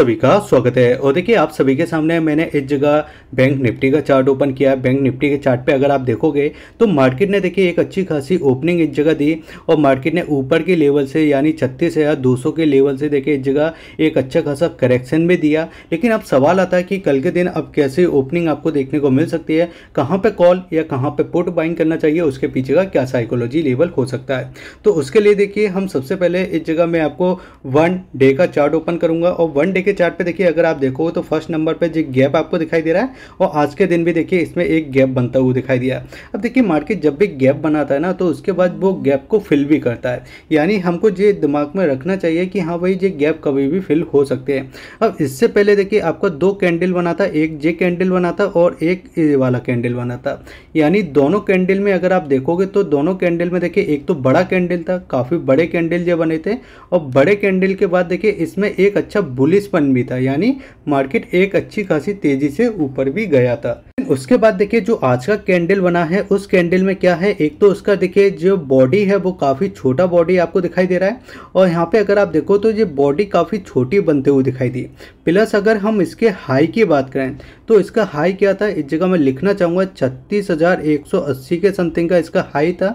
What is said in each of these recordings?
सभी का स्वागत है और देखिए आप सभी के सामने मैंने इस जगह बैंक निफ्टी का चार्ट ओपन किया बैंक निफ्टी के चार्ट पे अगर आप देखोगे तो मार्केट ने देखिए एक अच्छी खासी ओपनिंग इस जगह दी और मार्केट ने ऊपर के लेवल से यानी छत्तीस हज़ार दो सौ के लेवल से देखिए इस जगह एक अच्छा खासा करेक्शन भी दिया लेकिन अब सवाल आता है कि कल के दिन अब कैसे ओपनिंग आपको देखने को मिल सकती है कहाँ पर कॉल या कहाँ पर पुट बाइंग करना चाहिए उसके पीछे का क्या साइकोलॉजी लेवल हो सकता है तो उसके लिए देखिए हम सबसे पहले इस जगह मैं आपको वन डे का चार्ट ओपन करूँगा और वन डे के चार्ट पे देखिए अगर आप देखो तो फर्स्ट नंबर पे जो गैप आपको दिखाई दे रहा है और आज के दिन भी देखिए इसमें एक गैप बनता हुआ दिखाई दिया अब देखिए मार्केट जब भी गैप बनाता है ना तो उसके बाद वो गैप को फिल भी करता है यानी हमको ये दिमाग में रखना चाहिए कि हाँ भाई ये गैप कभी भी फिल हो सकते हैं अब इससे पहले देखिए आपको दो कैंडल बना था एक जे कैंडल बना था और एक वाला कैंडल बना था यानी दोनों कैंडल में अगर आप देखोगे तो दोनों कैंडल में देखिए एक तो बड़ा कैंडल था काफ़ी बड़े कैंडल जो बने थे और बड़े कैंडल के बाद देखिए इसमें एक अच्छा बुलिस ओपन भी था यानी मार्केट एक अच्छी खासी तेजी से ऊपर भी गया था उसके बाद देखिए जो आज का कैंडल बना है उस कैंडल में क्या है एक तो उसका देखिए जो बॉडी है वो काफ़ी छोटा बॉडी आपको दिखाई दे रहा है और यहाँ पे अगर आप देखो तो ये बॉडी काफ़ी छोटी बनते हुए दिखाई दी प्लस अगर हम इसके हाई की बात करें तो इसका हाई क्या था इस जगह मैं लिखना चाहूँगा छत्तीस हज़ार एक सौ अस्सी के समथिंग का इसका हाई था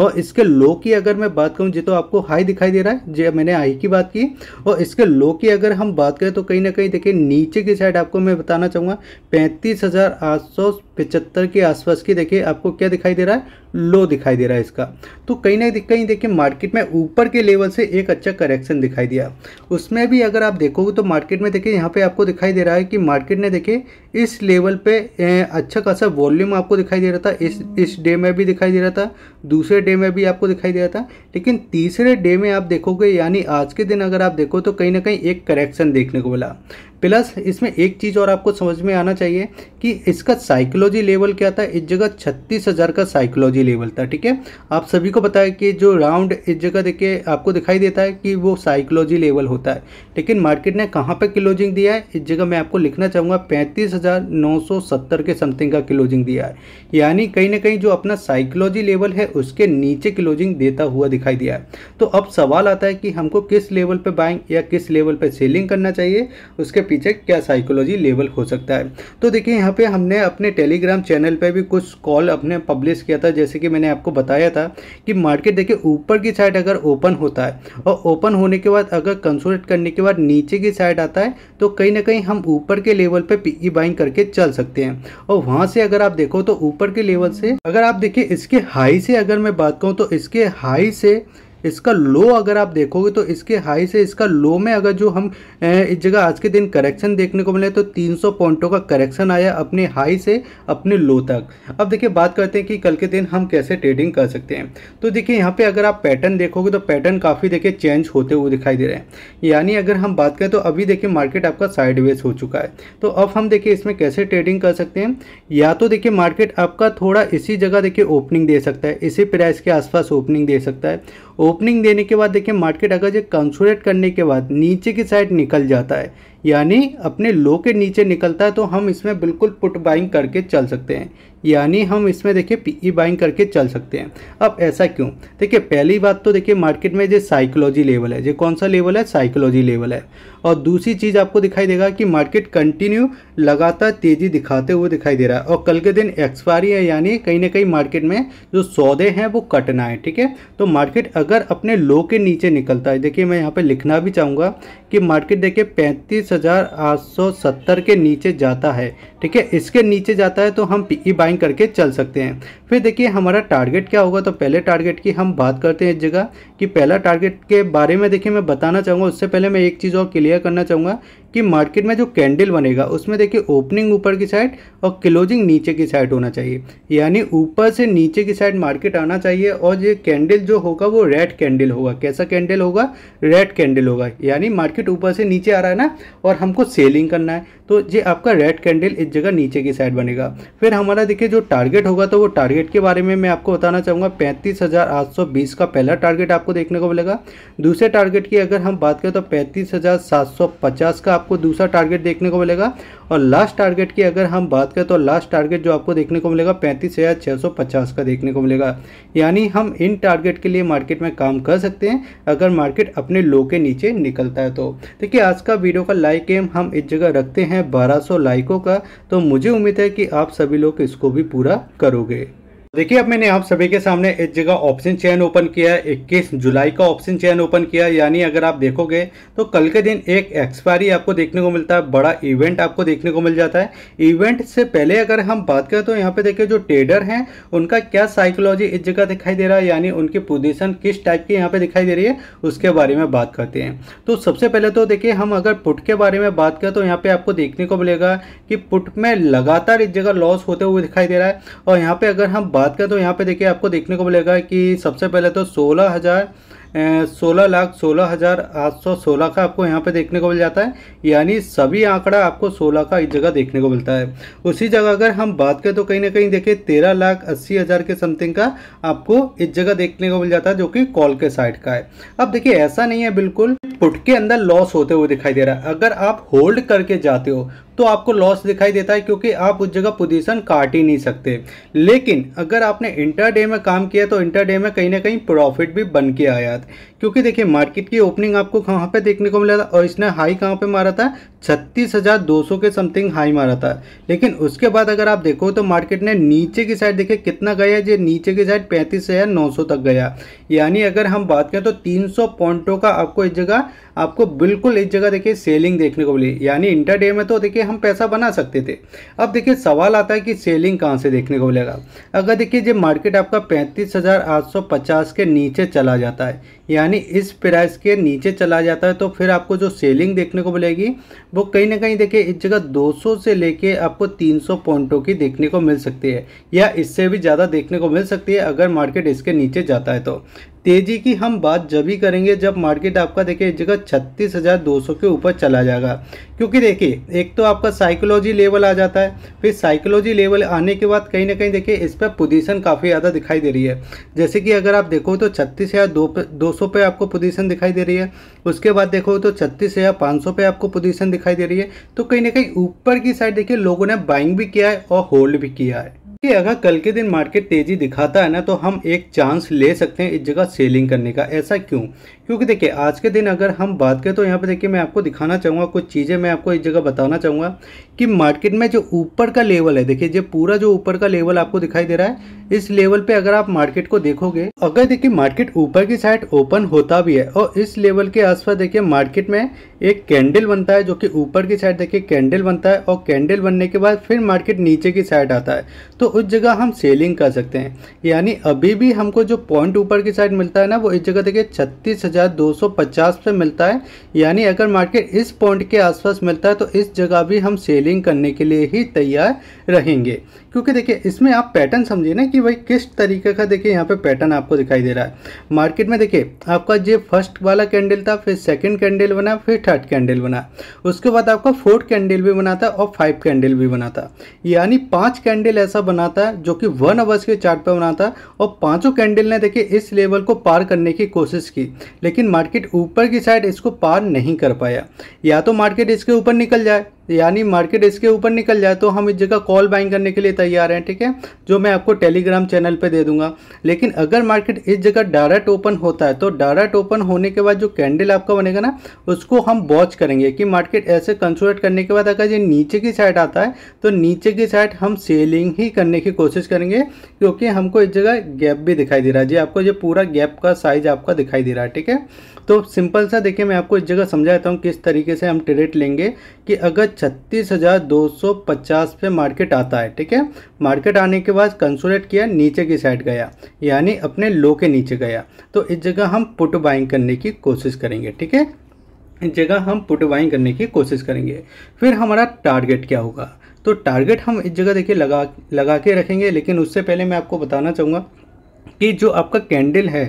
और इसके लो की अगर मैं बात करूँ जी तो आपको हाई दिखाई दे रहा है जी मैंने हाई की बात की और इसके लो की अगर हम बात करें तो कहीं ना कहीं देखिए नीचे की साइड आपको मैं बताना चाहूँगा पैंतीस हज़ार आठ सौ पिचहत्तर के आसपास की देखिए आपको क्या दिखाई दे रहा है लो दिखाई दे रहा है इसका तो कहीं ना कहीं देखिए मार्केट में ऊपर के लेवल से एक अच्छा करेक्शन दिखाई दिया उसमें भी अगर आप देखोगे तो मार्केट में देखिए यहाँ पे आपको दिखाई दे रहा है कि मार्केट ने देखिए इस लेवल पे अच्छा खासा वॉल्यूम आपको दिखाई दे रहा था इस इस डे में भी दिखाई दे रहा था दूसरे डे में भी आपको दिखाई दे रहा था लेकिन तीसरे डे में आप देखोगे यानी आज के दिन अगर आप देखो तो कहीं ना कहीं एक करेक्शन देखने को मिला प्लस इसमें एक चीज़ और आपको समझ में आना चाहिए कि इसका साइकोलॉजी लेवल क्या था इस जगह छत्तीस हज़ार का साइकोलॉजी लेवल था ठीक है आप सभी को बताया कि जो राउंड इस जगह देखिए आपको दिखाई देता है कि वो साइकोलॉजी लेवल होता है लेकिन मार्केट ने कहाँ पर क्लोजिंग दिया है इस जगह मैं आपको लिखना चाहूँगा पैंतीस के समथिंग का क्लोजिंग दिया है यानी कहीं ना कहीं जो अपना साइकोलॉजी लेवल है उसके नीचे क्लोजिंग देता हुआ दिखाई दिया है तो अब सवाल आता है कि हमको किस लेवल पर बाइंग या किस लेवल पर सेलिंग करना चाहिए उसके पीछे क्या साइकोलॉजी लेवल हो सकता है तो देखिए यहाँ पे हमने अपने टेलीग्राम चैनल पे भी कुछ कॉल अपने पब्लिश किया था जैसे कि मैंने आपको बताया था कि मार्केट देखिए ऊपर की साइड अगर ओपन होता है और ओपन होने के बाद अगर कंसोलिडेट करने के बाद नीचे की साइड आता है तो कहीं ना कहीं हम ऊपर के लेवल पर पी बाइंग करके चल सकते हैं और वहाँ से अगर आप देखो तो ऊपर के लेवल से अगर आप देखिए इसके हाई से अगर मैं बात करूँ तो इसके हाई से इसका लो अगर आप देखोगे तो इसके हाई से इसका लो में अगर जो हम इस जगह आज के दिन करेक्शन देखने को मिले तो 300 पॉइंटों का करेक्शन आया अपने हाई से अपने लो तक अब देखिए बात करते हैं कि कल के दिन हम कैसे ट्रेडिंग कर सकते हैं तो देखिए यहाँ पर अगर आप पैटर्न देखोगे तो पैटर्न काफ़ी देखिए चेंज होते हुए दिखाई दे रहे हैं यानी अगर हम बात करें तो अभी देखिए मार्केट आपका साइडवेज हो चुका है तो अब हम देखिए इसमें कैसे ट्रेडिंग कर सकते हैं या तो देखिए मार्केट आपका थोड़ा इसी जगह देखिए ओपनिंग दे सकता है इसी प्राइस के आसपास ओपनिंग दे सकता है ओपनिंग देने के बाद देखिए मार्केट अगर जो कंसोलेट करने के बाद नीचे की साइड निकल जाता है यानी अपने लो के नीचे निकलता है तो हम इसमें बिल्कुल पुट बाइंग करके चल सकते हैं यानी हम इसमें देखिए पीई e बाइंग करके चल सकते हैं अब ऐसा क्यों देखिए पहली बात तो देखिए मार्केट में जो साइकोलॉजी लेवल है जो कौन सा लेवल है साइकोलॉजी लेवल है और दूसरी चीज़ आपको दिखाई देगा कि मार्केट कंटिन्यू लगातार तेज़ी दिखाते हुए दिखाई दे रहा है और कल के दिन एक्सपायरी है यानी कहीं ना कहीं मार्केट में जो सौदे हैं वो कटना है ठीक है तो मार्केट अगर अपने लो के नीचे निकलता है देखिए मैं यहाँ पर लिखना भी चाहूँगा कि मार्केट देखिए पैंतीस सत्तर के नीचे जाता है ठीक है इसके नीचे जाता है तो हम पीई बाइंग e करके चल सकते हैं फिर देखिए हमारा टारगेट क्या होगा तो पहले टारगेट की हम बात करते हैं इस जगह कि पहला टारगेट के बारे में देखिए मैं बताना चाहूँगा उससे पहले मैं एक चीज़ और क्लियर करना चाहूँगा कि मार्केट में जो कैंडल बनेगा उसमें देखिए ओपनिंग ऊपर की साइड और क्लोजिंग नीचे की साइड होना चाहिए यानी ऊपर से नीचे की साइड मार्केट आना चाहिए और ये कैंडल जो होगा वो रेड कैंडल होगा कैसा कैंडल होगा रेड कैंडल होगा यानी मार्केट ऊपर से नीचे आ रहा है ना और हमको सेलिंग करना है तो ये आपका रेड कैंडल इस जगह नीचे की साइड बनेगा फिर हमारा देखिए जो टारगेट होगा तो वो टारगेट के बारे में मैं आपको बताना चाहूँगा पैंतीस हज़ार आठ सौ बीस का पहला टारगेट आपको देखने को मिलेगा दूसरे टारगेट की अगर हम बात करें तो पैंतीस हज़ार सात सौ पचास का आपको दूसरा टारगेट देखने को मिलेगा और लास्ट टारगेट की अगर हम बात करें तो लास्ट टारगेट जो आपको देखने को मिलेगा पैंतीस हज़ार छः सौ पचास का देखने को मिलेगा यानी हम इन टारगेट के लिए मार्केट में काम कर सकते हैं अगर मार्केट अपने लो के नीचे निकलता है तो देखिए आज का वीडियो का लाइक एम हम इस जगह रखते हैं बारह लाइकों का तो मुझे उम्मीद है कि आप सभी लोग इसको भी पूरा करोगे देखिए अब मैंने आप सभी के सामने एक जगह ऑप्शन चयन ओपन किया है 21 जुलाई का ऑप्शन चयन ओपन किया यानी अगर आप देखोगे तो कल के दिन एक एक्सपायरी आपको देखने को मिलता है बड़ा इवेंट आपको देखने को मिल जाता है इवेंट से पहले अगर हम बात करें तो यहाँ पे देखिए जो ट्रेडर हैं उनका क्या साइकोलॉजी इस जगह दिखाई दे रहा है यानी उनकी पोजिशन किस टाइप की यहाँ पर दिखाई दे रही है उसके बारे में बात करते हैं तो सबसे पहले तो देखिए हम अगर पुट के बारे में बात करें तो यहाँ पर आपको देखने को मिलेगा कि पुट में लगातार इस जगह लॉस होते हुए दिखाई दे रहा है और यहाँ पर अगर हम बात करें तो यहाँ पे देखिए आपको देखने को मिलेगा कि सबसे पहले तो सोलह हज़ार सोलह लाख सोलह हज़ार आठ सौ सोलह का आपको यहाँ पे देखने को मिल जाता है यानी सभी आंकड़ा आपको सोलह का इस जगह देखने को मिलता है उसी जगह अगर हम बात करें तो कहीं ना कहीं देखिए तेरह लाख अस्सी हज़ार के समथिंग का आपको इस जगह देखने को मिल जाता है जो कि कॉल के साइड का है अब देखिए ऐसा नहीं है बिल्कुल पुट के अंदर लॉस होते हुए दिखाई दे रहा है अगर आप होल्ड करके जाते हो तो आपको लॉस दिखाई देता है क्योंकि आप उस जगह पोजीशन काट ही नहीं सकते लेकिन अगर आपने इंटरडे में काम किया तो इंटरडे में कहीं ना कहीं प्रॉफिट भी बन के आया क्योंकि देखिए मार्केट की ओपनिंग आपको कहाँ पे देखने को मिला था और इसने हाई कहाँ पे मारा था छत्तीस हज़ार दो सौ के समथिंग हाई मारा था लेकिन उसके बाद अगर आप देखो तो मार्केट ने नीचे की साइड देखिए कितना गया ये नीचे की साइड पैंतीस हज़ार नौ सौ तक गया यानी अगर हम बात करें तो तीन सौ पॉइंटों का आपको इस जगह आपको बिल्कुल इस जगह देखिए सेलिंग देखने को मिली यानी इंटरडे में तो देखिए हम पैसा बना सकते थे अब देखिए सवाल आता है कि सेलिंग कहाँ से देखने को मिलेगा अगर देखिए जो मार्केट आपका पैंतीस के नीचे चला जाता है यानी यानी इस प्राइस के नीचे चला जाता है तो फिर आपको जो सेलिंग देखने को मिलेगी वो कहीं ना कहीं देखिए इस जगह 200 से लेके आपको 300 पॉइंटों की देखने को मिल सकती है या इससे भी ज़्यादा देखने को मिल सकती है अगर मार्केट इसके नीचे जाता है तो तेज़ी की हम बात जब ही करेंगे जब मार्केट आपका देखिए एक जगह छत्तीस हज़ार दो सौ के ऊपर चला जाएगा क्योंकि देखिए एक तो आपका साइकोलॉजी लेवल आ जाता है फिर साइकोलॉजी लेवल आने के बाद कहीं ना कहीं देखिए इस पर पोजीशन काफ़ी ज़्यादा दिखाई दे रही है जैसे कि अगर आप देखो तो छत्तीस हज़ार दो दो सौ पे आपको पोजिशन दिखाई दे रही है उसके बाद देखो तो छत्तीस हज़ार पाँच सौ पे आपको पोजिशन दिखाई दे रही है तो कहीं ना कहीं ऊपर की साइड देखिए लोगों ने बाइंग भी किया है और होल्ड भी किया है कि अगर कल के दिन मार्केट तेजी दिखाता है ना तो हम एक चांस ले सकते हैं इस जगह सेलिंग करने का ऐसा क्यों क्योंकि देखिए आज के दिन अगर हम बात करें तो यहाँ पे देखिए मैं आपको दिखाना चाहूँगा कुछ चीज़ें मैं आपको इस जगह बताना चाहूँगा कि मार्केट में जो ऊपर का लेवल है देखिए जो पूरा जो ऊपर का लेवल आपको दिखाई दे रहा है इस लेवल पे अगर आप मार्केट को देखोगे अगर देखिए मार्केट ऊपर की साइड ओपन होता भी है और इस लेवल के आसपास देखिए मार्केट में एक कैंडल बनता है जो कि ऊपर की साइड देखिए कैंडल बनता है और कैंडल बनने के बाद फिर मार्केट नीचे की साइड आता है तो उस जगह हम सेलिंग कर सकते हैं यानी अभी भी हमको जो पॉइंट ऊपर की साइड मिलता है ना वो इस जगह देखिए छत्तीस 2250 पे मिलता है यानी अगर मार्केट इस पॉइंट के आसपास मिलता है तो इस जगह भी हम सेलिंग करने के लिए ही तैयार रहेंगे क्योंकि देखिए इसमें आप पैटर्न समझिए ना कि भाई किस तरीके का देखिए यहाँ पे पैटर्न आपको दिखाई दे रहा है मार्केट में देखिए आपका जो फर्स्ट वाला कैंडल था फिर सेकेंड कैंडल बना फिर थर्ड कैंडल बना उसके बाद आपका फोर्थ कैंडल भी बना था और फाइव कैंडल भी बना था यानी पाँच कैंडल ऐसा बना था जो कि वन आवर्स के चार्ट पर बना था और पाँचों कैंडल ने देखिए इस लेवल को पार करने की कोशिश की लेकिन मार्केट ऊपर की साइड इसको पार नहीं कर पाया या तो मार्केट इसके ऊपर निकल जाए यानी मार्केट इसके ऊपर निकल जाए तो हम इस जगह कॉल बाइंग करने के लिए तैयार हैं ठीक है जो मैं आपको टेलीग्राम चैनल पे दे दूंगा लेकिन अगर मार्केट इस जगह डायरेक्ट ओपन होता है तो डायरेक्ट ओपन होने के बाद जो कैंडल आपका बनेगा ना उसको हम वॉच करेंगे कि मार्केट ऐसे कंसोलेट करने के बाद अगर ये नीचे की साइड आता है तो नीचे की साइड हम सेलिंग ही करने की कोशिश करेंगे क्योंकि हमको इस जगह गैप भी दिखाई दे रहा है जी आपको ये पूरा गैप का साइज आपका दिखाई दे रहा है ठीक है तो सिंपल सा देखिए मैं आपको इस जगह समझाता हूँ किस तरीके से हम ट्रेड लेंगे कि अगर छत्तीस हज़ार दो सौ पचास पे मार्केट आता है ठीक है मार्केट आने के बाद कंसोलेट किया नीचे की साइड गया यानी अपने लो के नीचे गया तो इस जगह हम पुट बाइंग करने की कोशिश करेंगे ठीक है इस जगह हम पुट बाइंग करने की कोशिश करेंगे फिर हमारा टारगेट क्या होगा तो टारगेट हम इस जगह देखिए लगा लगा के रखेंगे लेकिन उससे पहले मैं आपको बताना चाहूँगा कि जो आपका कैंडल है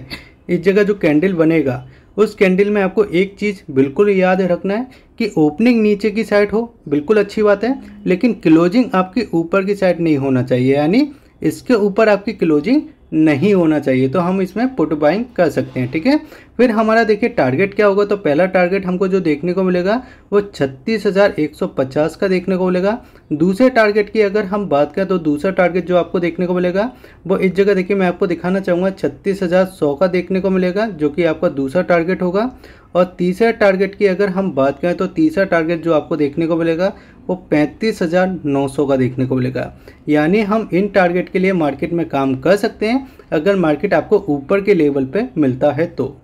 इस जगह जो कैंडल बनेगा उस कैंडल में आपको एक चीज़ बिल्कुल याद रखना है कि ओपनिंग नीचे की साइड हो बिल्कुल अच्छी बात है लेकिन क्लोजिंग आपकी ऊपर की साइड नहीं होना चाहिए यानी इसके ऊपर आपकी क्लोजिंग नहीं होना चाहिए तो हम इसमें पुट बाइंग कर सकते हैं ठीक है फिर हमारा देखिए टारगेट क्या होगा तो पहला टारगेट हमको जो देखने को मिलेगा वो छत्तीस हज़ार एक सौ पचास का देखने को मिलेगा दूसरे टारगेट की अगर हम बात करें तो दूसरा टारगेट जो आपको देखने को मिलेगा वो इस जगह देखिए मैं आपको दिखाना चाहूँगा छत्तीस हज़ार सौ का देखने को मिलेगा जो कि आपका दूसरा टारगेट होगा और तीसरे टारगेट की अगर हम बात करें तो तीसरा टारगेट जो आपको देखने को मिलेगा वो पैंतीस हज़ार नौ सौ का देखने को मिलेगा यानी हम इन टारगेट के लिए मार्केट में काम कर सकते हैं अगर मार्केट आपको ऊपर के लेवल पे मिलता है तो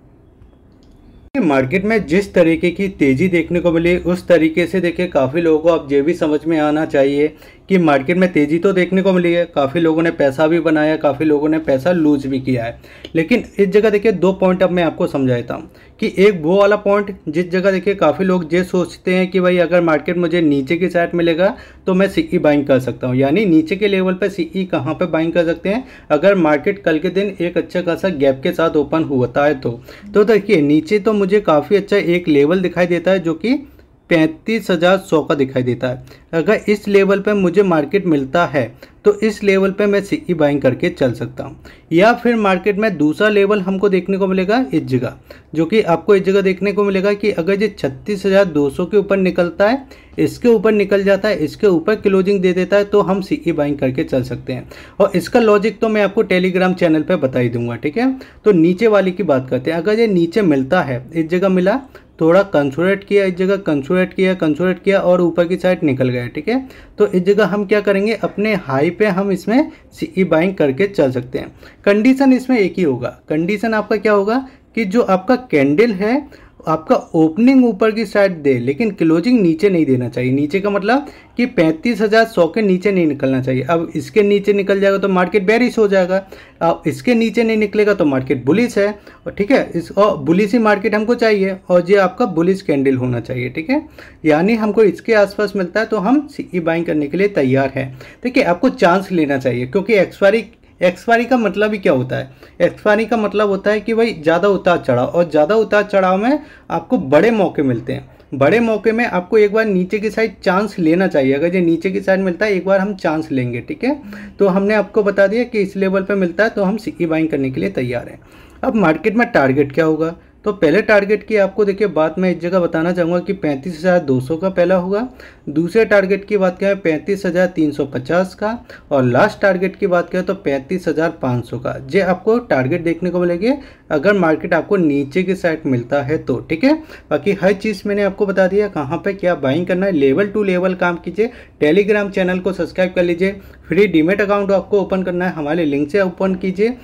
मार्केट में जिस तरीके की तेज़ी देखने को मिली उस तरीके से देखिए काफ़ी लोगों को अब ये भी समझ में आना चाहिए कि मार्केट में तेज़ी तो देखने को मिली है काफ़ी लोगों ने पैसा भी बनाया काफ़ी लोगों ने पैसा लूज भी किया है लेकिन इस जगह देखिए दो पॉइंट अब मैं आपको समझाता हूँ कि एक वो वाला पॉइंट जिस जगह देखिए काफ़ी लोग ये सोचते हैं कि भाई अगर मार्केट मुझे नीचे की साइड मिलेगा तो मैं सीई बाइंग e कर सकता हूँ यानी नीचे के लेवल पर सीई कहाँ पर बाइंग कर सकते हैं अगर मार्केट कल के दिन एक अच्छा खासा गैप के साथ ओपन होता है तो, तो देखिए नीचे तो मुझे काफ़ी अच्छा एक लेवल दिखाई देता है जो कि पैंतीस हज़ार सौ का दिखाई देता है अगर इस लेवल पर मुझे मार्केट मिलता है तो इस लेवल पर मैं सीई बाइंग e करके चल सकता हूँ या फिर मार्केट में दूसरा लेवल हमको देखने को मिलेगा इस जगह जो कि आपको इस जगह देखने को मिलेगा कि अगर ये छत्तीस हज़ार दो सौ के ऊपर निकलता है इसके ऊपर निकल जाता है इसके ऊपर क्लोजिंग दे देता है तो हम सीई बाइंग e करके चल सकते हैं और इसका लॉजिक तो मैं आपको टेलीग्राम चैनल पर बता ही दूंगा ठीक है तो नीचे वाली की बात करते हैं अगर ये नीचे मिलता है इस जगह मिला थोड़ा कंसुरेट किया इस जगह कंसुरेट किया कंसुरेट किया और ऊपर की साइड निकल गया ठीक है तो इस जगह हम क्या करेंगे अपने हाई पे हम इसमें सीई बाइंग करके चल सकते हैं कंडीशन इसमें एक ही होगा कंडीशन आपका क्या होगा कि जो आपका कैंडल है आपका ओपनिंग ऊपर की साइड दे लेकिन क्लोजिंग नीचे नहीं देना चाहिए नीचे का मतलब कि पैंतीस हज़ार सौ के नीचे नहीं निकलना चाहिए अब इसके नीचे निकल जाएगा तो मार्केट बैरिश हो जाएगा अब इसके नीचे नहीं निकलेगा तो मार्केट बुलिस है और ठीक है इस और बुलिस ही मार्केट हमको चाहिए और ये आपका बुलिस कैंडल होना चाहिए ठीक है यानी हमको इसके आसपास मिलता है तो हम सी बाइंग e करने के लिए तैयार हैं ठीक है आपको चांस लेना चाहिए क्योंकि एक्सपायरी एक्सपायरी का मतलब ही क्या होता है एक्सपायरी का मतलब होता है कि भाई ज़्यादा उतार चढ़ाव और ज़्यादा उतार चढ़ाव में आपको बड़े मौके मिलते हैं बड़े मौके में आपको एक बार नीचे की साइड चांस लेना चाहिए अगर ये नीचे की साइड मिलता है एक बार हम चांस लेंगे ठीक है तो हमने आपको बता दिया कि इस लेवल पर मिलता है तो हम सिक्की बाइंग करने के लिए तैयार हैं अब मार्केट में टारगेट क्या होगा तो पहले टारगेट की आपको देखिए बात मैं एक जगह बताना चाहूँगा कि पैंतीस हज़ार दो सौ का पहला होगा दूसरे टारगेट की बात करें पैंतीस हज़ार तीन सौ पचास का और लास्ट टारगेट की बात करें तो पैंतीस हज़ार पाँच सौ का ये आपको टारगेट देखने को मिलेगी अगर मार्केट आपको नीचे की साइड मिलता है तो ठीक है बाकी हर चीज़ मैंने आपको बता दिया कहाँ पर क्या बाइंग करना है लेवल टू लेवल काम कीजिए टेलीग्राम चैनल को सब्सक्राइब कर लीजिए फ्री डीमेट अकाउंट आपको ओपन करना है हमारे लिंक से ओपन कीजिए